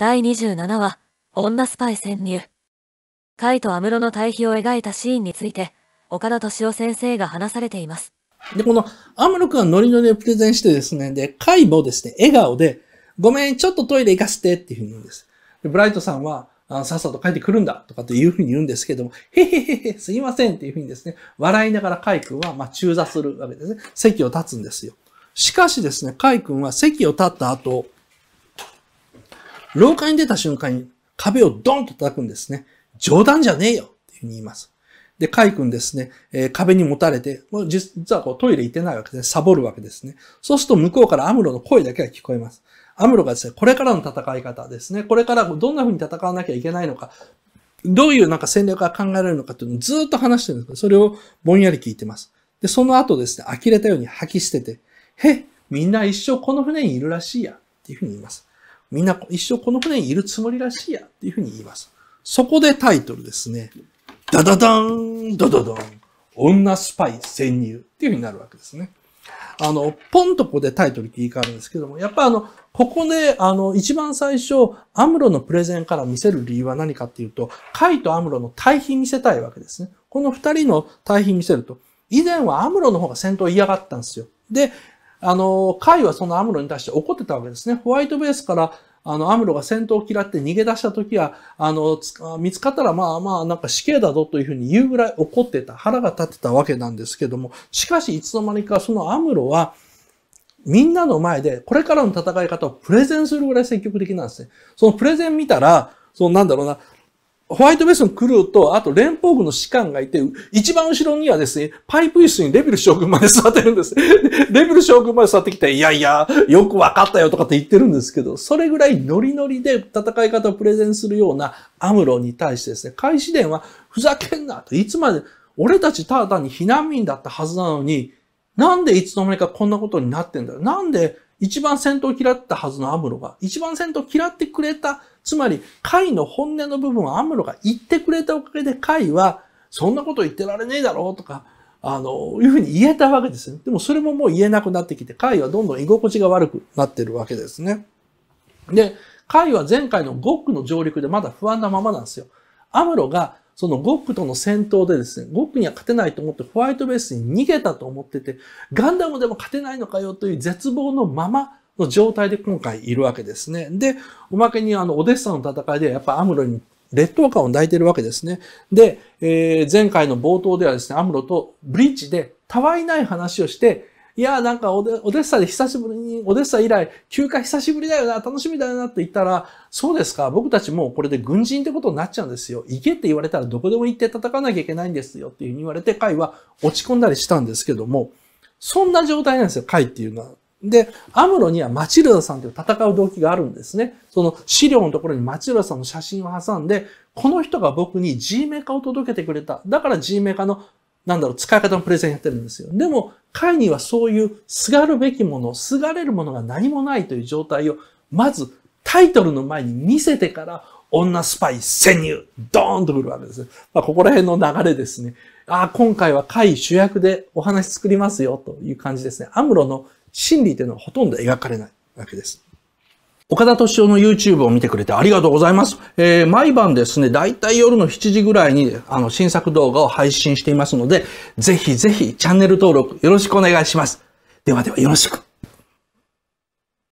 第27話、女スパイ潜入。カイと安室の対比を描いたシーンについて、岡田敏夫先生が話されています。で、この、アムロ君はノリノリでプレゼンしてですね、で、カイもですね、笑顔で、ごめん、ちょっとトイレ行かせてっていうふうに言うんです。で、ブライトさんは、あさっさと帰ってくるんだとかっていうふうに言うんですけども、へへへへ、すいませんっていうふうにですね、笑いながらカイ君は、まあ、中座するわけですね。席を立つんですよ。しかしですね、カイ君は席を立った後、廊下に出た瞬間に壁をドンと叩くんですね。冗談じゃねえよっていうふうに言います。で、カイ君ですね、えー、壁に持たれて、もう実はこうトイレ行ってないわけで、サボるわけですね。そうすると向こうからアムロの声だけが聞こえます。アムロがですね、これからの戦い方ですね、これからどんな風に戦わなきゃいけないのか、どういうなんか戦略が考えられるのかっていうのをずっと話してるんですけど、それをぼんやり聞いてます。で、その後ですね、呆れたように吐き捨てて、へみんな一生この船にいるらしいや、っていうふうに言います。みんな一生この船にいるつもりらしいや、っていうふうに言います。そこでタイトルですね。ダダダーン、ダダダーン、女スパイ潜入っていうふうになるわけですね。あの、ポンとここでタイトル切り替わるんですけども、やっぱあの、ここで、あの、一番最初、アムロのプレゼンから見せる理由は何かっていうと、カイとアムロの対比見せたいわけですね。この二人の対比見せると。以前はアムロの方が戦闘嫌がったんですよ。で、あの、カイはそのアムロに対して怒ってたわけですね。ホワイトベースから、あの、アムロが戦闘を嫌って逃げ出した時は、あの、見つかったら、まあまあ、なんか死刑だぞというふうに言うぐらい怒ってた、腹が立ってたわけなんですけども、しかしいつの間にかそのアムロは、みんなの前で、これからの戦い方をプレゼンするぐらい積極的なんですね。そのプレゼン見たら、そのなんだろうな、ホワイトベースのクルーと、あと連邦軍の士官がいて、一番後ろにはですね、パイプ椅子にレベル将軍まで座ってるんです。レベル将軍まで座ってきて、いやいや、よくわかったよとかって言ってるんですけど、それぐらいノリノリで戦い方をプレゼンするようなアムロに対してですね、開始伝は、ふざけんなと、いつまで、俺たちただ単に避難民だったはずなのに、なんでいつの間にかこんなことになってんだよ。なんで一番戦闘を嫌ったはずのアムロが、一番戦闘を嫌ってくれた、つまり、カイの本音の部分をアムロが言ってくれたおかげで、カイは、そんなこと言ってられねえだろうとか、あの、いうふうに言えたわけですね。でもそれももう言えなくなってきて、カイはどんどん居心地が悪くなってるわけですね。で、カイは前回のゴックの上陸でまだ不安なままなんですよ。アムロがそのゴックとの戦闘でですね、ゴックには勝てないと思ってホワイトベースに逃げたと思ってて、ガンダムでも勝てないのかよという絶望のままの状態で今回いるわけですね。で、おまけにあの、オデッサの戦いではやっぱアムロに劣等感を抱いてるわけですね。で、えー、前回の冒頭ではですね、アムロとブリッジでたわいない話をして、いや、なんかオデッサで久しぶりに、オデッサ以来、休暇久しぶりだよな、楽しみだよなって言ったら、そうですか、僕たちもうこれで軍人ってことになっちゃうんですよ。行けって言われたらどこでも行って叩かなきゃいけないんですよっていうふうに言われて、会は落ち込んだりしたんですけども、そんな状態なんですよ、会っていうのは。で、アムロにはマチルダさんという戦う動機があるんですね。その資料のところにマチルダさんの写真を挟んで、この人が僕に G メーカーを届けてくれた。だから G メーカーのなんだろう、使い方のプレゼンやってるんですよ。でも、会にはそういう、すがるべきもの、すがれるものが何もないという状態を、まず、タイトルの前に見せてから、女スパイ潜入ドーンと来るわけです。まあ、ここら辺の流れですね。ああ、今回は会主役でお話作りますよという感じですね。アムロの心理というのはほとんど描かれないわけです。岡田敏夫の YouTube を見てくれてありがとうございます。えー、毎晩ですね、だいたい夜の7時ぐらいに、あの、新作動画を配信していますので、ぜひぜひチャンネル登録よろしくお願いします。ではではよろしく。